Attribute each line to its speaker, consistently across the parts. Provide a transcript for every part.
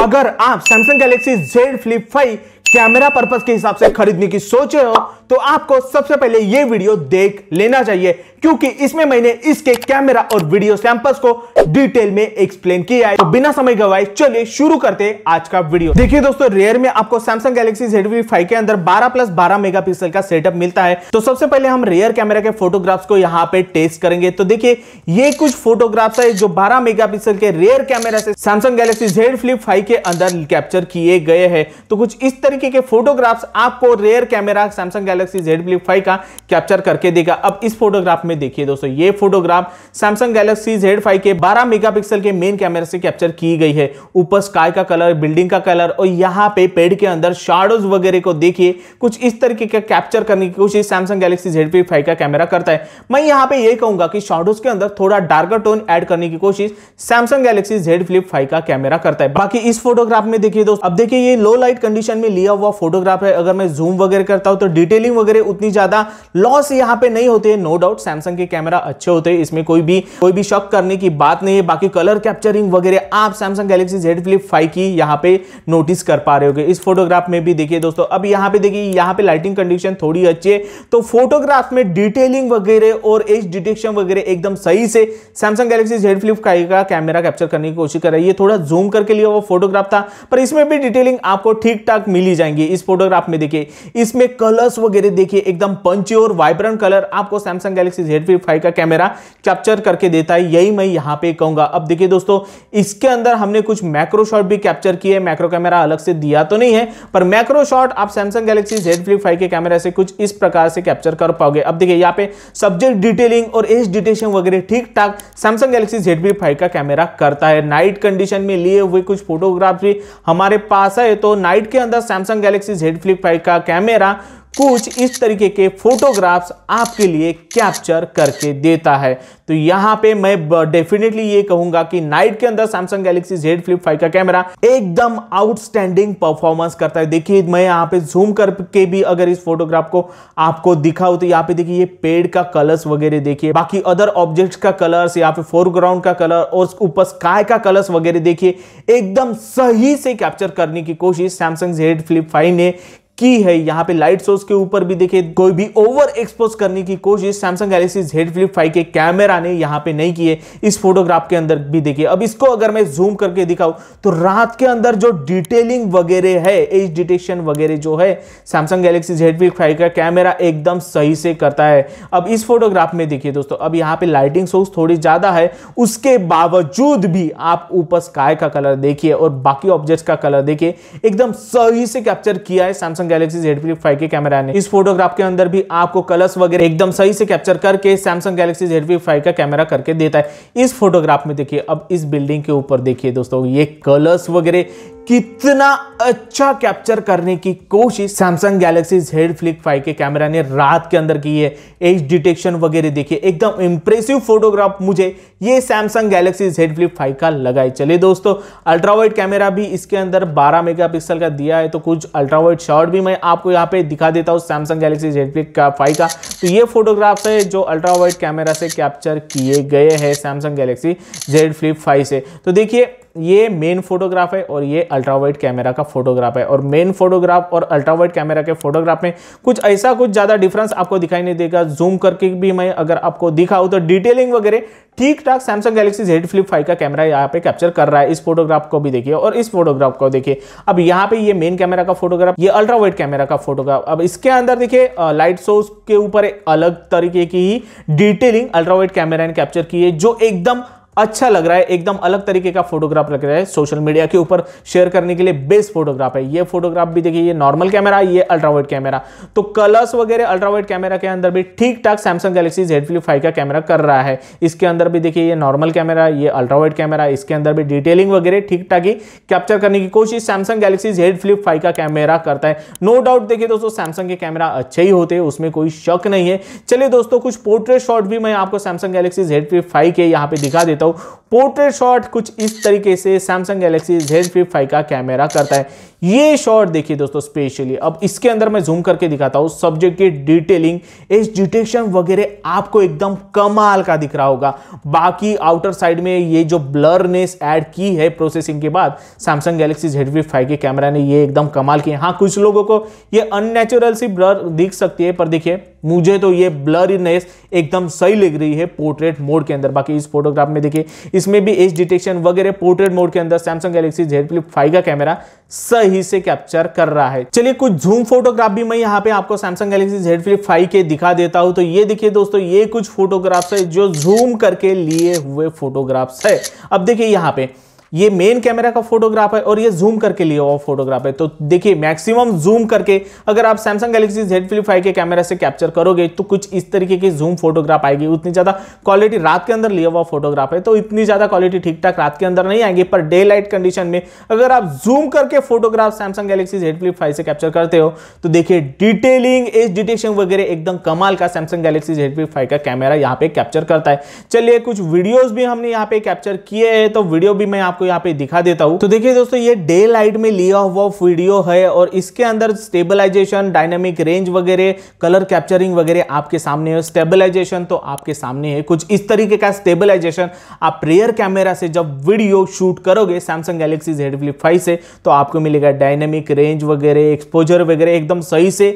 Speaker 1: तो अगर आप Samsung Galaxy Z Flip 5 camera purpose के हिसाब से खरीदने की सोच रहे हो तो आपको सबसे पहले ये वीडियो देख लेना चाहिए क्योंकि इसमें मैंने इसके कैमरा और वीडियो सैंपल्स को डिटेल में एक्सप्लेन किया है तो बिना समय गवाए चलिए शुरू करते हैं आज का वीडियो देखिए दोस्तों रेयर में आपको सैमसंग गैलेक्सी जेड के अंदर 12 प्लस 12 मेगापिक्सल का सेटअप मिलता है तो सबसे पहले हम रेयर कैमरा के फोटोग्राफ्स को यहाँ पे टेस्ट करेंगे तो देखिए ये कुछ फोटोग्राफ्स है जो बारह मेगा के रेयर कैमरा से Samsung Galaxy Z Flip five के अंदर कैप्चर किए गए हैं तो कुछ इस तरीके के फोटोग्राफ्स आपको rear camera Samsung Galaxy Z Flip five का कैप्चर करके देगा अब इस फोटोग्राफ में देखिए दोस्तों ये photograph Samsung Galaxy Z five के 12 मेगापिक्सल के मेन कैमरे से कैप्चर की गई है ऊपर स्काई का कलर बिल्डिंग का कलर और यहाँ पे पेड़ के अंदर शार्डोज वगैरह को देखिए कुछ इस तरीके का कैप्चर करने की कोशिश सैमसंग गैलेक्सी जेड फाइव का कैमरा करता है मैं यहाँ पे ये कहूंगा कि शार्डोज के अंदर थोड़ा डार्कर टोन एड करने की कोशिश Samsung Galaxy Z Flip five का कैमरा करता है बाकी इस फोटोग्राफ में देखिए दोस्तों अब देखिए ये लो लाइट कंडीशन में लिया हुआ फोटोग्राफ है अगर मैं जूम वगैरह करता हूं तो डिटेलिंग वगैरह उतनी ज्यादा लॉस यहां पे नहीं होते है नो डाउट सैमसंग सैमसंग के कैमरा अच्छे होते हैं इसमें कोई भी कोई भी शक करने की बात नहीं है बाकी कलर कैप्चरिंग वगैरह आप Samsung Galaxy Z Flip five की यहाँ पे नोटिस कर पा रहे हो इस फोटोग्राफ में भी देखिए दोस्तों अब यहाँ पे देखिए यहाँ पे लाइटिंग कंडीशन थोड़ी अच्छी है तो फोटोग्राफ में डिटेलिंग वगैरह और एज डिटेक्शन वगैरह एकदम सही से Samsung Galaxy Z Flip five का कैमरा कैप्चर करने की कोशिश कर रही है थोड़ा जूम करके लिए वो फोटोग्राफ था पर इसमें भी डिटेलिंग आपको ठीक ठाक मिली जाएंगी इस फोटोग्राफ में देखिए इसमें कलर्स वगैरह देखिए एकदम पंची और वाइब्रेंट कलर आपको Samsung Galaxy Z V five का कैमरा कैप्चर करके देता है यही मैं यहाँ पे कहूंगा अब देखिए दोस्तों इसके अंदर हमने कुछ मैक्रो शॉट भी कैप्चर किए मैक्रो कैमरा अलग से दिया तो नहीं है पर मैक्रो शॉट आप Samsung Galaxy Z Flip five के कैमरा से कुछ इस प्रकार से कैप्चर कर पाओगे अब देखिए यहाँ पे सब्जेक्ट डिटेलिंग और एज डिटेशन वगैरह ठीक ठाक Samsung Galaxy Z V five का कैमरा करता है नाइट कंडीशन में लिए हुए कुछ फोटोग्राफ भी हमारे पास है तो नाइट के अंदर Samsung Galaxy Z Flip five का कैमरा कुछ इस तरीके के फोटोग्राफ्स आपके लिए कैप्चर करके देता है तो यहां पे मैं डेफिनेटली ये कहूंगा कि नाइट के अंदर Samsung Galaxy Z Flip five का कैमरा एकदम आउटस्टैंडिंग परफॉर्मेंस करता है देखिए मैं यहां पे जूम करके भी अगर इस फोटोग्राफ को आपको दिखाऊं तो यहाँ पे देखिए ये पेड़ का कलर्स वगैरह देखिए बाकी अदर ऑब्जेक्ट्स का कलर्स यहाँ पे फोरग्राउंड का कलर और ऊपर स्काय का कलर्स वगैरह देखिए एकदम सही से कैप्चर करने की कोशिश सैमसंग जेड फ्लिप फाइव ने की है यहाँ पे लाइट सोर्स के ऊपर भी देखे कोई भी ओवर एक्सपोज करने की कोशिश Samsung Galaxy Z Flip five के कैमरा ने यहाँ पे नहीं की है इस फोटोग्राफ के अंदर भी देखिए अब इसको अगर मैं जूम करके दिखाऊं तो रात के अंदर जो डिटेलिंग वगैरह है एज डिटेक्शन वगैरह जो है Samsung Galaxy Z Flip five का कैमरा एकदम सही से करता है अब इस फोटोग्राफ में देखिए दोस्तों अब यहाँ पे लाइटिंग सोर्स थोड़ी ज्यादा है उसके बावजूद भी आप ऊपर स्काय का कलर देखिए और बाकी ऑब्जेक्ट का कलर देखिए एकदम सही से कैप्चर किया है Samsung Galaxy Z Flip five के कैमरा ने इस फोटोग्राफ के अंदर भी आपको कलर्स वगैरह एकदम सही से कैप्चर करके Samsung Galaxy Z Flip five का कैमरा करके देता है इस फोटोग्राफ में देखिए अब इस बिल्डिंग के ऊपर देखिए दोस्तों ये कलर्स वगैरह कितना अच्छा कैप्चर करने की कोशिश Samsung Galaxy Z Flip five के कैमरा ने रात के अंदर की है एज डिटेक्शन वगैरह देखिए एकदम इंप्रेसिव फोटोग्राफ मुझे ये Samsung Galaxy Z Flip five का लगाए चले दोस्तों अल्ट्रावाइट कैमरा भी इसके अंदर 12 मेगापिक्सल का दिया है तो कुछ अल्ट्रावाइट शॉट भी मैं आपको यहाँ पे दिखा देता हूँ Samsung Galaxy Z Flip five का तो ये फोटोग्राफ है जो अल्ट्रावाइट कैमरा से कैप्चर किए गए हैं Samsung Galaxy Z Flip five से तो देखिए ये मेन फोटोग्राफ है और ये अल्ट्रावाइट कैमरा का फोटोग्राफ है और मेन फोटोग्राफ और अल्ट्रावाइट कैमरा के फोटोग्राफ में कुछ ऐसा कुछ ज़्यादा डिफरेंस आपको दिखाई नहीं देगा जूम करके भी मैं अगर आपको दिखाऊं तो डिटेलिंग वगैरह ठीक ठाक Samsung Galaxy Z Flip five का कैमरा यहाँ पे कैप्चर कर रहा है इस फोटोग्राफ को भी देखिए और इस फोटोग्राफ को देखिए अब यहाँ पे ये मेन कैमरा का फोटोग्राफ ये अल्ट्रा वाइट कैमरा का फोटोग्राफ अब इसके अंदर देखिए लाइट सोर्स के ऊपर अलग तरीके की ही डिटेलिंग वाइट कैमरा ने कैप्चर की है जो एकदम अच्छा लग रहा है एकदम अलग तरीके का फोटोग्राफ लग रहा है सोशल मीडिया के ऊपर शेयर करने के लिए बेस्ट फोटोग्राफ है ये फोटोग्राफ भी देखिए ये नॉर्मल कैमरा ये अल्ट्रावाइट कैमरा तो कलर्स वगैरह अल्ट्रावाइट कैमरा के अंदर भी ठीक ठाक Samsung Galaxy Z Flip five का कैमरा कर रहा है इसके अंदर भी देखिए ये नॉर्मल कैमरा ये अल्ट्रावाइट कैमरा इसके अंदर भी डिटेलिंग वगैरह ठीक ठाक ही कैप्चर करने की कोशिश Samsung Galaxy Z Flip five का कैमरा करता है नो डाउट देखिए दोस्तों सैमसंग के कैमरा अच्छे ही होते हैं उसमें कोई शक नहीं है चलिए दोस्तों कुछ पोर्ट्रेट शॉट भी मैं आपको Samsung Galaxy Z Flip five के यहाँ पे दिखा देता देता हूँ पोर्ट्रेट शॉट कुछ इस तरीके से सैमसंग गैलेक्सी जेड फिफ्ट फाइव का कैमरा करता है ये शॉट देखिए दोस्तों स्पेशली अब इसके अंदर मैं जूम करके दिखाता हूं सब्जेक्ट की डिटेलिंग एज डिटेक्शन वगैरह आपको एकदम कमाल का दिख रहा होगा बाकी आउटर साइड में ये जो ब्लरनेस ऐड की है प्रोसेसिंग के बाद सैमसंग गैलेक्सी जेड वी के कैमरा ने ये एकदम कमाल की हाँ कुछ लोगों को ये अननेचुरल सी ब्लर दिख सकती है पर देखिए मुझे तो ये ब्लरीनेस एकदम सही लग रही है पोर्ट्रेट मोड के अंदर बाकी इस फोटोग्राफ में देखिए इसमें भी एज डिटेक्शन वगैरह पोर्ट्रेट मोड के अंदर Samsung Galaxy Z Flip five का कैमरा सही सही से कैप्चर कर रहा है चलिए कुछ जूम फोटोग्राफ भी मैं यहाँ पे आपको Samsung Galaxy Z Flip five के दिखा देता हूं तो ये देखिए दोस्तों ये कुछ फोटोग्राफ्स है जो जूम करके लिए हुए फोटोग्राफ्स है अब देखिए यहाँ पे ये मेन कैमरा का फोटोग्राफ है और ये जूम करके लिया हुआ फोटोग्राफ है तो देखिए मैक्सिमम जूम करके अगर आप Samsung Galaxy Z Flip five के कैमरा से कैप्चर करोगे तो कुछ इस तरीके की जूम फोटोग्राफ आएगी उतनी ज़्यादा क्वालिटी रात के अंदर लिया हुआ फोटोग्राफ है तो इतनी ज़्यादा क्वालिटी ठीक ठाक रात के अंदर नहीं आएगी पर डे लाइट कंडीशन में अगर आप जूम करके photograph Samsung Galaxy Z Flip five से कैप्चर करते हो तो देखिए डिटेलिंग एज डिटेक्शन वगैरह एकदम कमाल का Samsung Galaxy Z Flip five का कैमरा यहाँ पे कैप्चर करता है चलिए कुछ वीडियोज भी हमने यहाँ पे कैप्चर किए हैं तो वीडियो भी मैं आपको आपको यहाँ पे दिखा देता हूँ तो देखिए दोस्तों ये डे लाइट में लिया हुआ वीडियो है और इसके अंदर स्टेबलाइजेशन डायनेमिक रेंज वगैरह कलर कैप्चरिंग वगैरह आपके सामने है स्टेबलाइजेशन तो आपके सामने है कुछ इस तरीके का स्टेबलाइजेशन आप प्रेयर कैमरा से जब वीडियो शूट करोगे Samsung Galaxy Z Flip five से तो आपको मिलेगा डायनेमिक रेंज वगैरह एक्सपोजर वगैरह एकदम सही से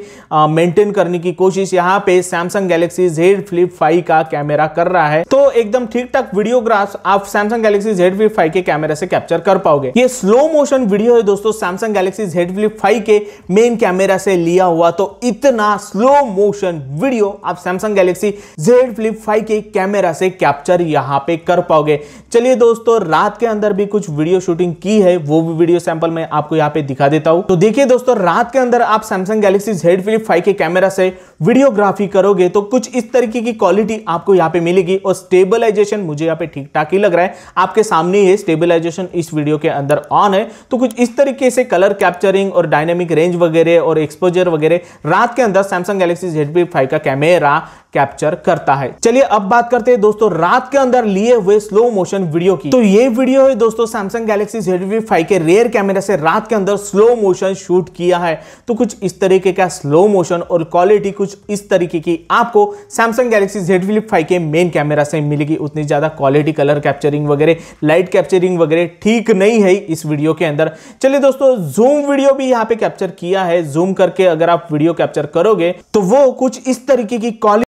Speaker 1: मेंटेन करने की कोशिश यहाँ पे Samsung Galaxy Z Flip five का कैमरा कर रहा है तो एकदम ठीक ठाक वीडियोग्राफ आप Samsung Galaxy Z Flip five के कैमरा कैमरे से कैप्चर कर पाओगे ये स्लो मोशन वीडियो है दोस्तों Samsung Galaxy Z Flip five के मेन कैमरा से लिया हुआ तो इतना स्लो मोशन वीडियो आप Samsung Galaxy Z Flip five के कैमरा से कैप्चर यहाँ पे कर पाओगे चलिए दोस्तों रात के अंदर भी कुछ वीडियो शूटिंग की है वो भी वीडियो सैंपल मैं आपको यहाँ पे दिखा देता हूँ तो देखिए दोस्तों रात के अंदर आप Samsung Galaxy Z Flip five के कैमरा से वीडियोग्राफी करोगे तो कुछ इस तरीके की क्वालिटी आपको यहाँ पे मिलेगी और स्टेबलाइजेशन मुझे यहाँ पे ठीक ठाक ही लग रहा है आपके सामने ये स्टेबलाइजेशन ऑप्टिमाइजेशन इस वीडियो के अंदर ऑन है तो कुछ इस तरीके से कलर कैप्चरिंग और डायनेमिक रेंज वगैरह और एक्सपोजर वगैरह रात के अंदर सैमसंग गैलेक्सी जेड बी का कैमेरा कैप्चर करता है चलिए अब बात करते हैं दोस्तों रात के अंदर लिए हुए स्लो मोशन वीडियो की तो ये वीडियो है दोस्तों सैमसंग गैलेक्सी जेड फाइव के रेयर कैमरा से रात के अंदर स्लो मोशन शूट किया है तो कुछ इस तरीके का स्लो मोशन और क्वालिटी कुछ इस तरीके की आपको Samsung Galaxy Z Flip five के मेन कैमरा से मिलेगी उतनी ज्यादा क्वालिटी कलर कैप्चरिंग वगैरह लाइट कैप्चरिंग वगैरह ठीक नहीं है इस वीडियो के अंदर चलिए दोस्तों जूम वीडियो भी यहाँ पे कैप्चर किया है जूम करके अगर आप वीडियो कैप्चर करोगे तो वो कुछ इस तरीके की क्वालिटी